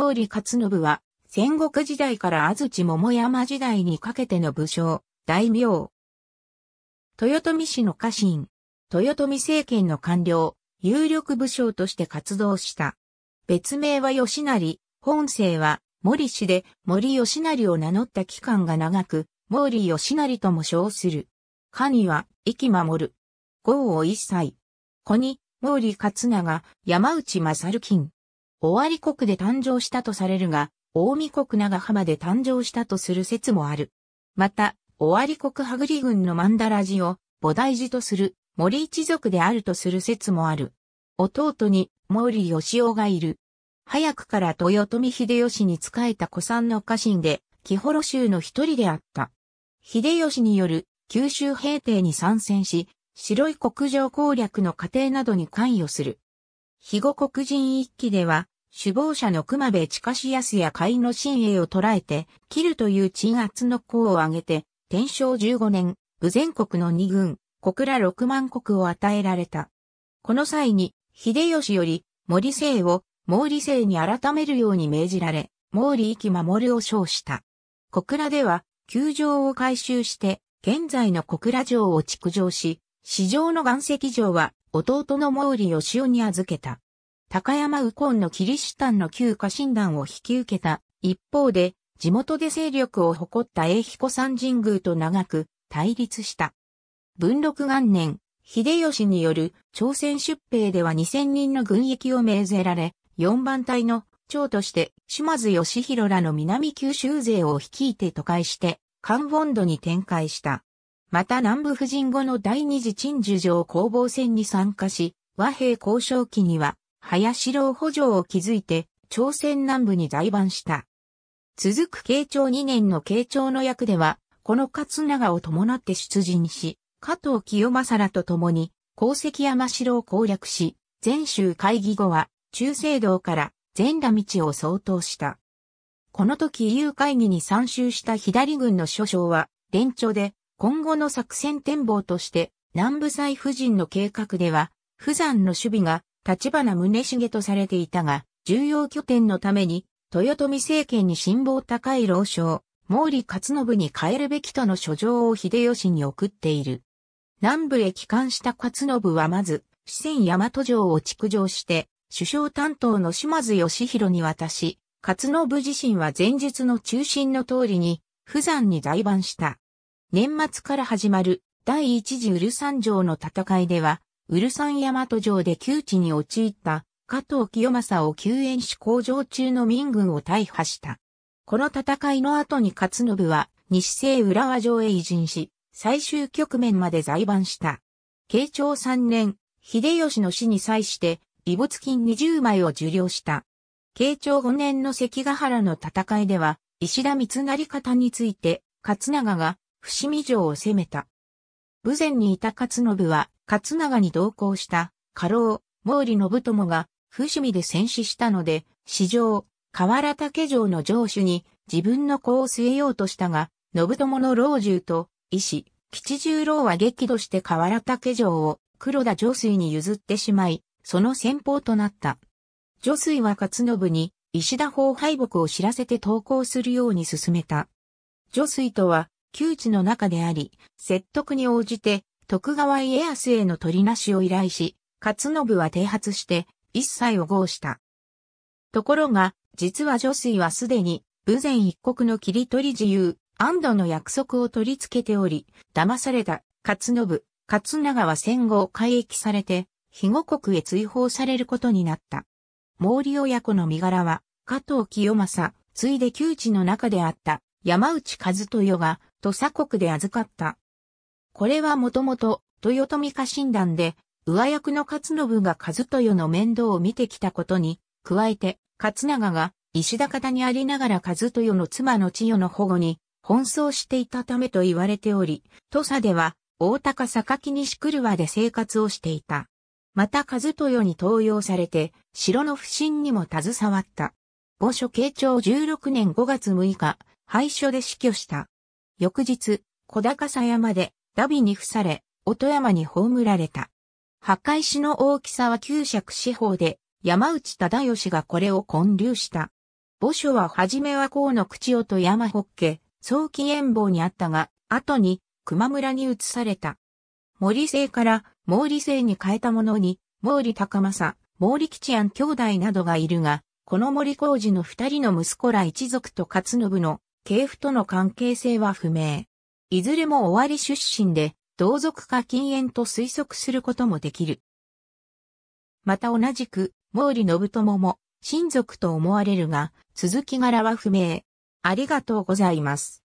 毛利勝信は、戦国時代から安土桃山時代にかけての武将、大名。豊臣氏の家臣、豊臣政権の官僚、有力武将として活動した。別名は吉成、本姓は森氏で森吉成を名乗った期間が長く、毛利吉成とも称する。下には、生き守る。豪を一切。子に、毛利勝長、山内勝金。尾張国で誕生したとされるが、大見国長浜で誕生したとする説もある。また、尾張国羽栗郡の曼荼羅寺を菩提寺とする森一族であるとする説もある。弟に毛利義雄がいる。早くから豊臣秀吉に仕えた古参の家臣で、木幌州の一人であった。秀吉による九州平定に参戦し、白い国上攻略の過程などに関与する。肥後黒人一揆では、首謀者の熊部近し安や甲斐の新鋭を捕らえて、切るという鎮圧の功を挙げて、天正15年、武前国の二軍、小倉六万国を与えられた。この際に、秀吉より、森姓を、毛利姓に改めるように命じられ、毛利生守を称した。小倉では、球場を改修して、現在の小倉城を築城し、市場の岩石城は弟の毛利義雄に預けた。高山右近のキリシタンの旧家臣団を引き受けた。一方で、地元で勢力を誇った英彦山神宮と長く対立した。文禄元年、秀吉による朝鮮出兵では2000人の軍役を命ぜられ、4番隊の長として島津義弘らの南九州勢を率いて都会して、関門土に展開した。また南部婦人後の第二次陳樹上攻防戦に参加し、和平交渉期には、林郎補助を築いて、朝鮮南部に在番した。続く慶長2年の慶長の役では、この勝長を伴って出陣し、加藤清正らと共に、功績山城を攻略し、全州会議後は、中聖道から全羅道を相当した。この時 EU 会議に参集した左軍の諸将は、連長で、今後の作戦展望として、南部祭夫人の計画では、富山の守備が立花宗茂とされていたが、重要拠点のために、豊臣政権に辛抱高い老将、毛利勝信に変えるべきとの書状を秀吉に送っている。南部へ帰還した勝信はまず、四川大和城を築城して、首相担当の島津義弘に渡し、勝信自身は前述の中心の通りに、富山に在番した。年末から始まる第一次ウルサン城の戦いでは、ウルサン大和城で窮地に陥った加藤清正を救援し工場中の民軍を大破した。この戦いの後に勝信は西西浦和城へ移陣し、最終局面まで在番した。慶長3年、秀吉の死に際して、遺物金20枚を受領した。慶長5年の関ヶ原の戦いでは、石田三成方について、勝長が伏見城を攻めた。武前にいた勝信は、勝長に同行した、家老、毛利信友が、伏見で戦死したので、史上、河原竹城の城主に、自分の子を据えようとしたが、信友の老中と、医師、吉十郎は激怒して河原竹城を、黒田上水に譲ってしまい、その先方となった。上水は勝信に、石田法敗北を知らせて投降するように進めた。上水とは、旧知の中であり、説得に応じて徳川家康への取りなしを依頼し、勝信は提発して一切を合した。ところが、実は女水はすでに、武前一国の切り取り自由、安堵の約束を取り付けており、騙された、勝信、勝長は戦後改役されて、肥後国へ追放されることになった。毛利親子の身柄は、加藤清正、ついで旧知の中であった、山内和豊が、土佐国で預かった。これはもともと、豊臣家臣団で、上役の勝信が和豊の面倒を見てきたことに、加えて、勝長が、石田方にありながら和豊の妻の千代の保護に、奔走していたためと言われており、土佐では、大高榊西車で生活をしていた。また和豊に登用されて、城の不審にも携わった。御所慶長16年5月6日、廃所で死去した。翌日、小高さ山で、ダビに付され、音山に葬られた。墓石の大きさは九尺四方で、山内忠義がこれを建立した。墓所は初めは河野口音と山北家、早期遠望にあったが、後に熊村に移された。森姓から毛利姓に変えたものに、毛利高政、毛利吉安兄弟などがいるが、この森工事の二人の息子ら一族と勝信の系譜との関係性は不明。いずれも終わり出身で、同族か禁煙と推測することもできる。また同じく、毛利信友も、親族と思われるが、続き柄は不明。ありがとうございます。